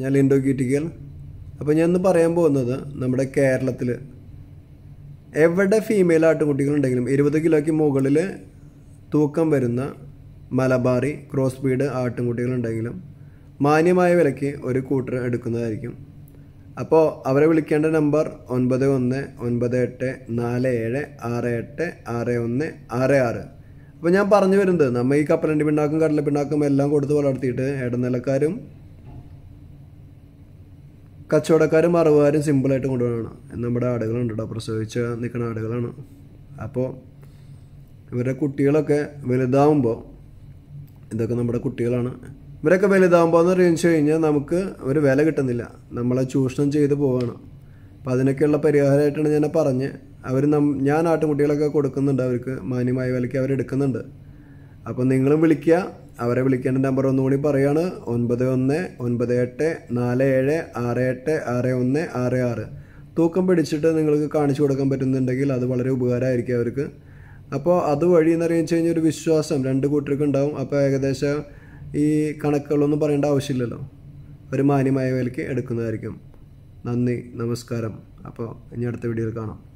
ഞാൻ ലിൻഡോ കീറ്റിക്കൽ അപ്പോൾ ഞാൻ ഇന്ന് പറയാൻ പോകുന്നത് നമ്മുടെ കേരളത്തിൽ എവിടെ ഫീമെയിൽ ആട്ടുകുട്ടികളുണ്ടെങ്കിലും ഇരുപത് കിലോയ്ക്ക് മുകളിൽ തൂക്കം വരുന്ന മലബാറി ക്രോസ് ബീഡ് ആട്ടുംകുട്ടികളുണ്ടെങ്കിലും മാന്യമായ വിലയ്ക്ക് ഒരു കൂട്ടർ എടുക്കുന്നതായിരിക്കും അപ്പോൾ അവരെ വിളിക്കേണ്ട നമ്പർ ഒൻപത് ഒന്ന് ഒൻപത് എട്ട് നാല് ഏഴ് ആറ് എട്ട് ആറ് ഒന്ന് ആറ് ആറ് അപ്പോൾ ഞാൻ പറഞ്ഞു വരുന്നത് നമ്മൾ ഈ കപ്പലണ്ടി പിണ്ണാക്കും കടലപ്പിണ്ണാക്കും എല്ലാം കൊടുത്ത് വളർത്തിയിട്ട് ഇടനിലക്കാരും കച്ചവടക്കാരും അറുപതാരും സിമ്പിളായിട്ട് കൊണ്ടുപോകണം നമ്മുടെ ആടുകളുണ്ട് കേട്ടോ പ്രസവിച്ച് നിൽക്കുന്ന ആടുകളാണ് അപ്പോൾ ഇവരുടെ കുട്ടികളൊക്കെ വലുതാവുമ്പോൾ ഇതൊക്കെ നമ്മുടെ കുട്ടികളാണ് ഇവരൊക്കെ വലുതാവുമ്പോൾ എന്ന് ചോദിച്ചു കഴിഞ്ഞാൽ നമുക്ക് ഒരു വില കിട്ടുന്നില്ല നമ്മളെ ചൂഷണം ചെയ്ത് പോവാണ് അപ്പോൾ അതിനൊക്കെയുള്ള പരിഹാരമായിട്ടാണ് ഞാൻ പറഞ്ഞ് അവർ നം ഞാൻ ആട്ടുകുട്ടികളൊക്കെ കൊടുക്കുന്നുണ്ട് അവർക്ക് മാന്യമായ വിലയ്ക്ക് അവരെടുക്കുന്നുണ്ട് അപ്പോൾ നിങ്ങളും വിളിക്കുക അവരെ വിളിക്കേണ്ട നമ്പർ ഒന്നുകൂടി പറയുകയാണ് ഒൻപത് ഒന്ന് ഒൻപത് എട്ട് നാല് ഏഴ് ആറ് എട്ട് ആറ് ഒന്ന് ആറ് ആറ് തൂക്കം പിടിച്ചിട്ട് നിങ്ങൾക്ക് കാണിച്ചു കൊടുക്കാൻ പറ്റുന്നുണ്ടെങ്കിൽ അത് വളരെ ഉപകാരമായിരിക്കും അവർക്ക് അപ്പോൾ അതുവഴി എന്ന് അറിയിച്ചു കഴിഞ്ഞാൽ ഒരു വിശ്വാസം രണ്ട് കൂട്ടർക്കും ഉണ്ടാവും അപ്പോൾ ഏകദേശം ഈ കണക്കുകളൊന്നും പറയേണ്ട ആവശ്യമില്ലല്ലോ ഒരു മാന്യമായ വിലയ്ക്ക് എടുക്കുന്നതായിരിക്കും നന്ദി നമസ്കാരം അപ്പോൾ ഇനി അടുത്ത വീഡിയോയിൽ കാണാം